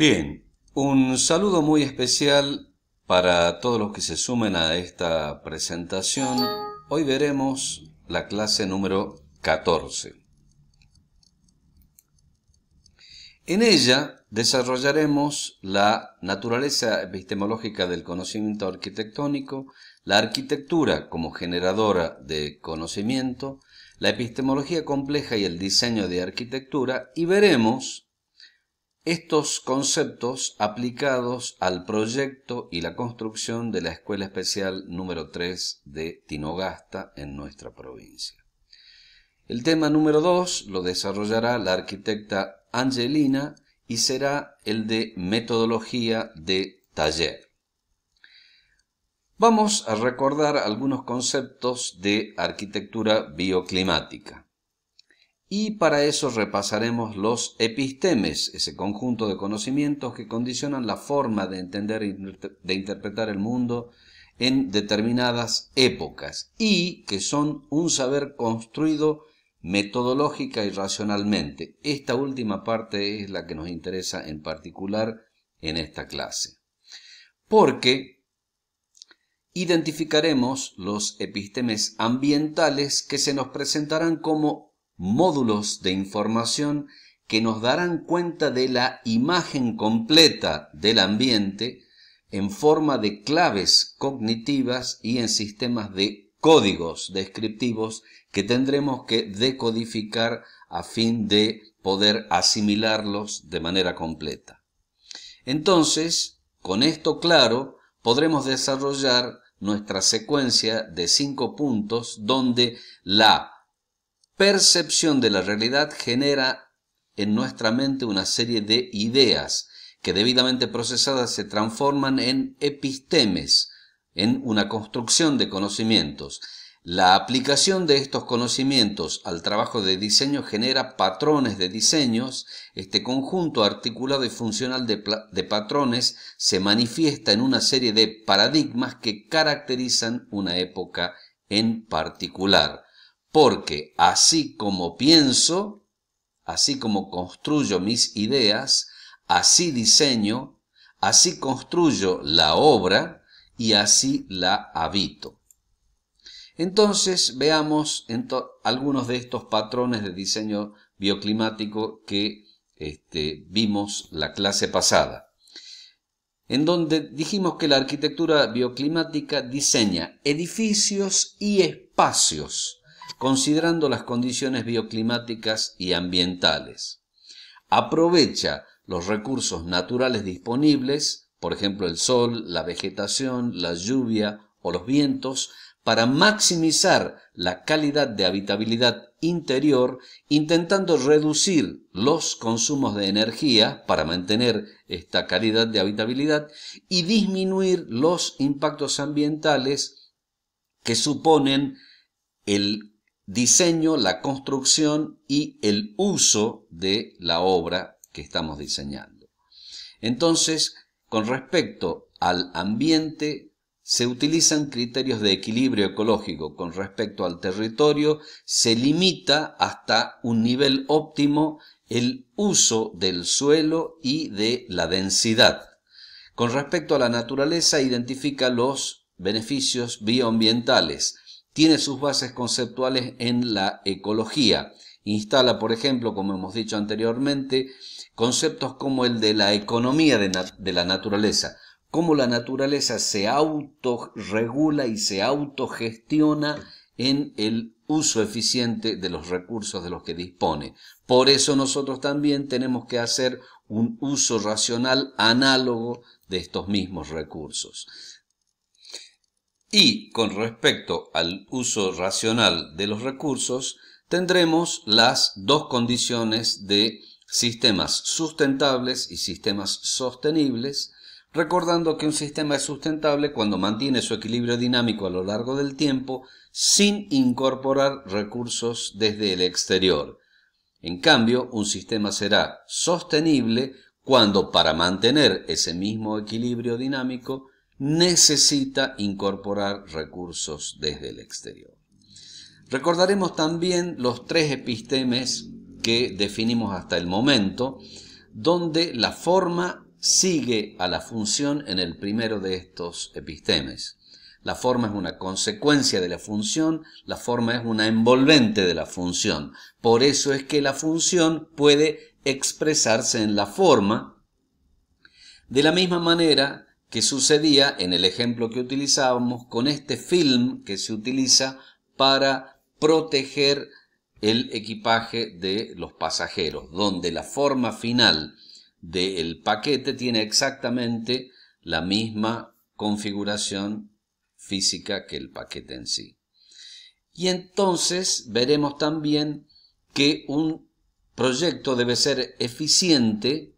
Bien, un saludo muy especial para todos los que se sumen a esta presentación. Hoy veremos la clase número 14. En ella desarrollaremos la naturaleza epistemológica del conocimiento arquitectónico, la arquitectura como generadora de conocimiento, la epistemología compleja y el diseño de arquitectura y veremos estos conceptos aplicados al proyecto y la construcción de la Escuela Especial número 3 de Tinogasta en nuestra provincia. El tema número 2 lo desarrollará la arquitecta Angelina y será el de metodología de taller. Vamos a recordar algunos conceptos de arquitectura bioclimática y para eso repasaremos los epistemes, ese conjunto de conocimientos que condicionan la forma de entender y de interpretar el mundo en determinadas épocas y que son un saber construido metodológica y racionalmente. Esta última parte es la que nos interesa en particular en esta clase. Porque identificaremos los epistemes ambientales que se nos presentarán como módulos de información que nos darán cuenta de la imagen completa del ambiente en forma de claves cognitivas y en sistemas de códigos descriptivos que tendremos que decodificar a fin de poder asimilarlos de manera completa. Entonces, con esto claro, podremos desarrollar nuestra secuencia de cinco puntos donde la percepción de la realidad genera en nuestra mente una serie de ideas que debidamente procesadas se transforman en epistemes, en una construcción de conocimientos. La aplicación de estos conocimientos al trabajo de diseño genera patrones de diseños. Este conjunto articulado y funcional de, de, patrones se manifiesta en una serie de paradigmas que caracterizan una época en particular porque así como pienso, así como construyo mis ideas, así diseño, así construyo la obra y así la habito. Entonces veamos algunos de estos patrones de diseño bioclimático que este, vimos la clase pasada, en donde dijimos que la arquitectura bioclimática diseña edificios y espacios considerando las condiciones bioclimáticas y ambientales. Aprovecha los recursos naturales disponibles, por ejemplo el sol, la vegetación, la lluvia o los vientos, para maximizar la calidad de habitabilidad interior, intentando reducir los consumos de energía para mantener esta calidad de habitabilidad y disminuir los impactos ambientales que suponen el diseño, la construcción y el uso de la obra que estamos diseñando. Entonces, con respecto al ambiente, se utilizan criterios de equilibrio ecológico. Con respecto al territorio, se limita hasta un nivel óptimo el uso del suelo y de la densidad. Con respecto a la naturaleza, identifica los beneficios bioambientales tiene sus bases conceptuales en la ecología. Instala, por ejemplo, como hemos dicho anteriormente, conceptos como el de la economía de, la naturaleza, cómo la naturaleza se autorregula y se autogestiona en el uso eficiente de los recursos de los que dispone. Por eso nosotros también tenemos que hacer un uso racional análogo de estos mismos recursos. Y con respecto al uso racional de los recursos, tendremos las dos condiciones de sistemas sustentables y sistemas sostenibles, recordando que un sistema es sustentable cuando mantiene su equilibrio dinámico a lo largo del tiempo sin incorporar recursos desde el exterior. En cambio, un sistema será sostenible cuando para mantener ese mismo equilibrio dinámico necesita incorporar recursos desde el exterior. Recordaremos también los tres epistemes que definimos hasta el momento, donde la forma sigue a la función en el primero de estos epistemes. La forma es una consecuencia de la función, la forma es una envolvente de la función. Por eso es que la función puede expresarse en la forma. De la misma manera que sucedía en el ejemplo que utilizábamos con este film que se utiliza para proteger el equipaje de los pasajeros, donde la forma final del paquete tiene exactamente la misma configuración física que el paquete en sí. Y entonces veremos también que un proyecto debe ser eficiente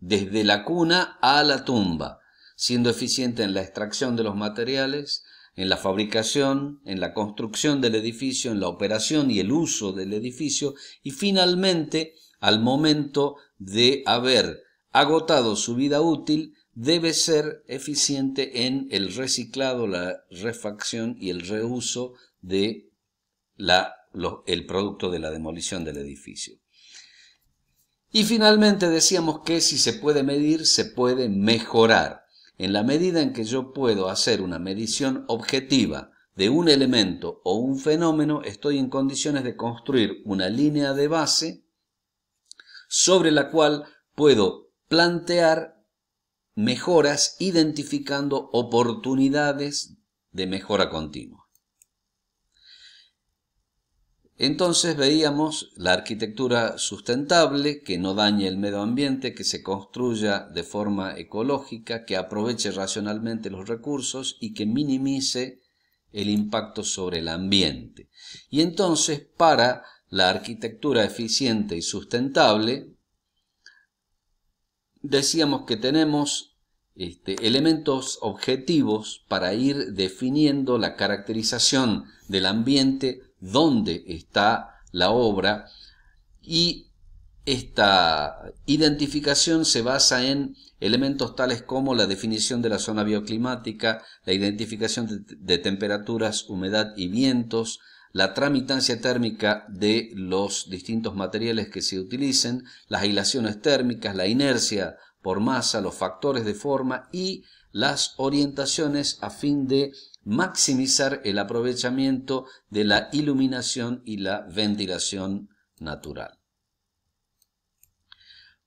desde la cuna a la tumba siendo eficiente en la extracción de los materiales, en la fabricación, en la construcción del edificio, en la operación y el uso del edificio, y finalmente, al momento de haber agotado su vida útil, debe ser eficiente en el reciclado, la refacción y el reuso de el producto de la demolición del edificio. Y finalmente decíamos que si se puede medir, se puede mejorar. En la medida en que yo puedo hacer una medición objetiva de un elemento o un fenómeno, estoy en condiciones de construir una línea de base sobre la cual puedo plantear mejoras identificando oportunidades de mejora continua. Entonces veíamos la arquitectura sustentable, que no dañe el medio ambiente, que se construya de forma ecológica, que aproveche racionalmente los recursos y que minimice el impacto sobre el ambiente. Y entonces para la arquitectura eficiente y sustentable, decíamos que tenemos este, elementos objetivos para ir definiendo la caracterización del ambiente dónde está la obra y esta identificación se basa en elementos tales como la definición de la zona bioclimática, la identificación de, temperaturas, humedad y vientos, la tramitancia térmica de los distintos materiales que se utilicen, las aislaciones térmicas, la inercia por masa, los factores de forma y las orientaciones a fin de maximizar el aprovechamiento de la iluminación y la ventilación natural.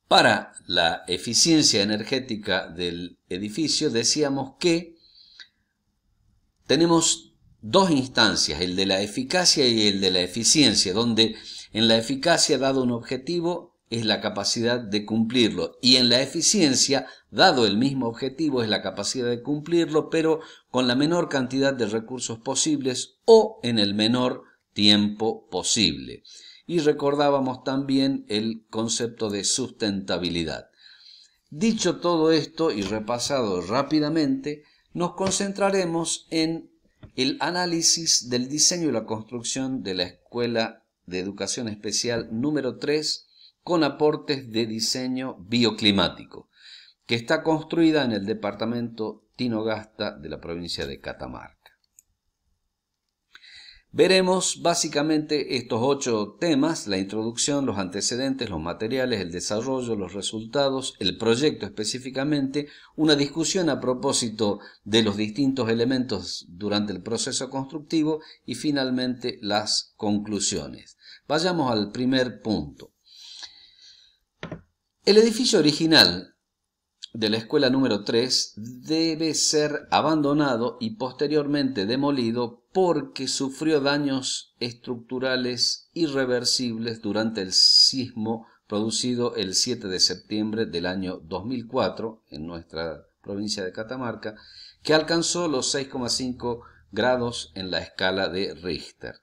Para la eficiencia energética del edificio decíamos que tenemos dos instancias, el de la eficacia y el de la eficiencia, donde en la eficacia dado un objetivo es la capacidad de cumplirlo. Y en la eficiencia, dado el mismo objetivo, es la capacidad de cumplirlo, pero con la menor cantidad de recursos posibles o en el menor tiempo posible. Y recordábamos también el concepto de sustentabilidad. Dicho todo esto y repasado rápidamente, nos concentraremos en el análisis del diseño y la construcción de la Escuela de Educación Especial número 3 con aportes de diseño bioclimático, que está construida en el departamento Tinogasta de la provincia de Catamarca. Veremos básicamente estos ocho temas, la introducción, los antecedentes, los materiales, el desarrollo, los resultados, el proyecto específicamente, una discusión a propósito de los distintos elementos durante el proceso constructivo y finalmente las conclusiones. Vayamos al primer punto. El edificio original de la escuela número 3 debe ser abandonado y posteriormente demolido porque sufrió daños estructurales irreversibles durante el sismo producido el 7 de septiembre del año 2004 en nuestra provincia de Catamarca, que alcanzó los 6,5 grados en la escala de Richter.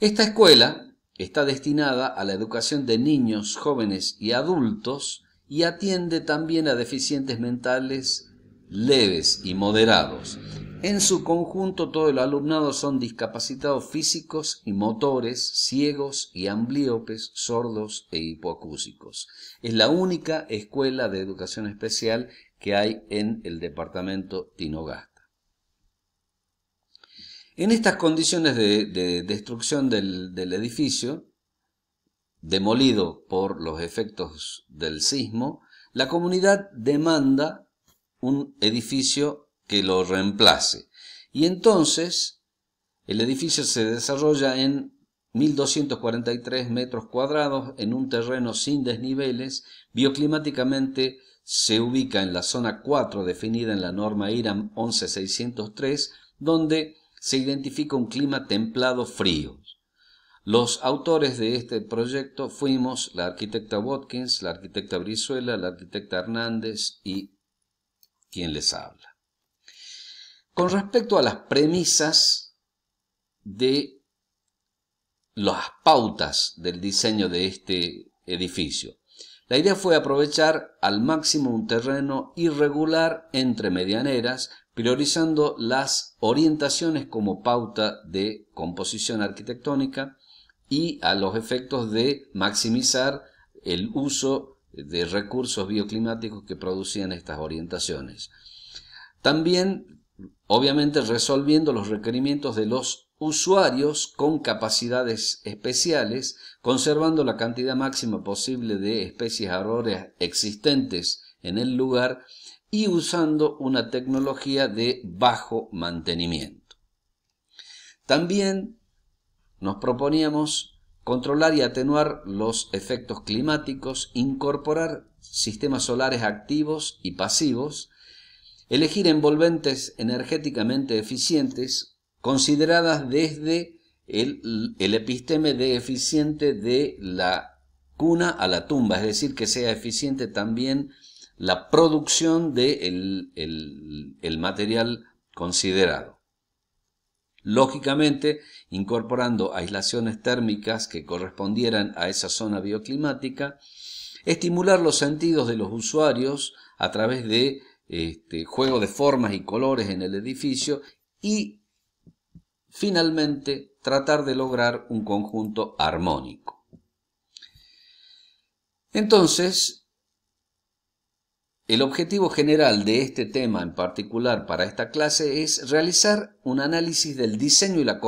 Esta escuela Está destinada a la educación de niños, jóvenes y adultos y atiende también a deficientes mentales leves y moderados. En su conjunto, todo el alumnado son discapacitados físicos y motores, ciegos y amblíopes, sordos e hipoacúsicos. Es la única escuela de educación especial que hay en el departamento Tinogás. En estas condiciones de, destrucción del, del, edificio, demolido por los efectos del sismo, la comunidad demanda un edificio que lo reemplace. Y entonces el edificio se desarrolla en 1.243 metros cuadrados en un terreno sin desniveles, bioclimáticamente se ubica en la zona 4 definida en la norma IRAM 11603, donde se identifica un clima templado frío. Los autores de este proyecto fuimos la arquitecta Watkins, la arquitecta Brizuela, la arquitecta Hernández y quien les habla. Con respecto a las premisas de las pautas del diseño de este edificio, la idea fue aprovechar al máximo un terreno irregular entre medianeras priorizando las orientaciones como pauta de composición arquitectónica y a los efectos de maximizar el uso de recursos bioclimáticos que producían estas orientaciones. También, obviamente, resolviendo los requerimientos de los usuarios con capacidades especiales, conservando la cantidad máxima posible de especies arbóreas existentes en el lugar y usando una tecnología de bajo mantenimiento. También nos proponíamos controlar y atenuar los efectos climáticos, incorporar sistemas solares activos y pasivos, elegir envolventes energéticamente eficientes, consideradas desde el, el, episteme de eficiente de la cuna a la tumba, es decir, que sea eficiente también la producción del de material considerado. Lógicamente, incorporando aislaciones térmicas que correspondieran a esa zona bioclimática, estimular los sentidos de los usuarios a través de este, juego de formas y colores en el edificio y finalmente tratar de lograr un conjunto armónico. Entonces, el objetivo general de este tema en particular para esta clase es realizar un análisis del diseño y la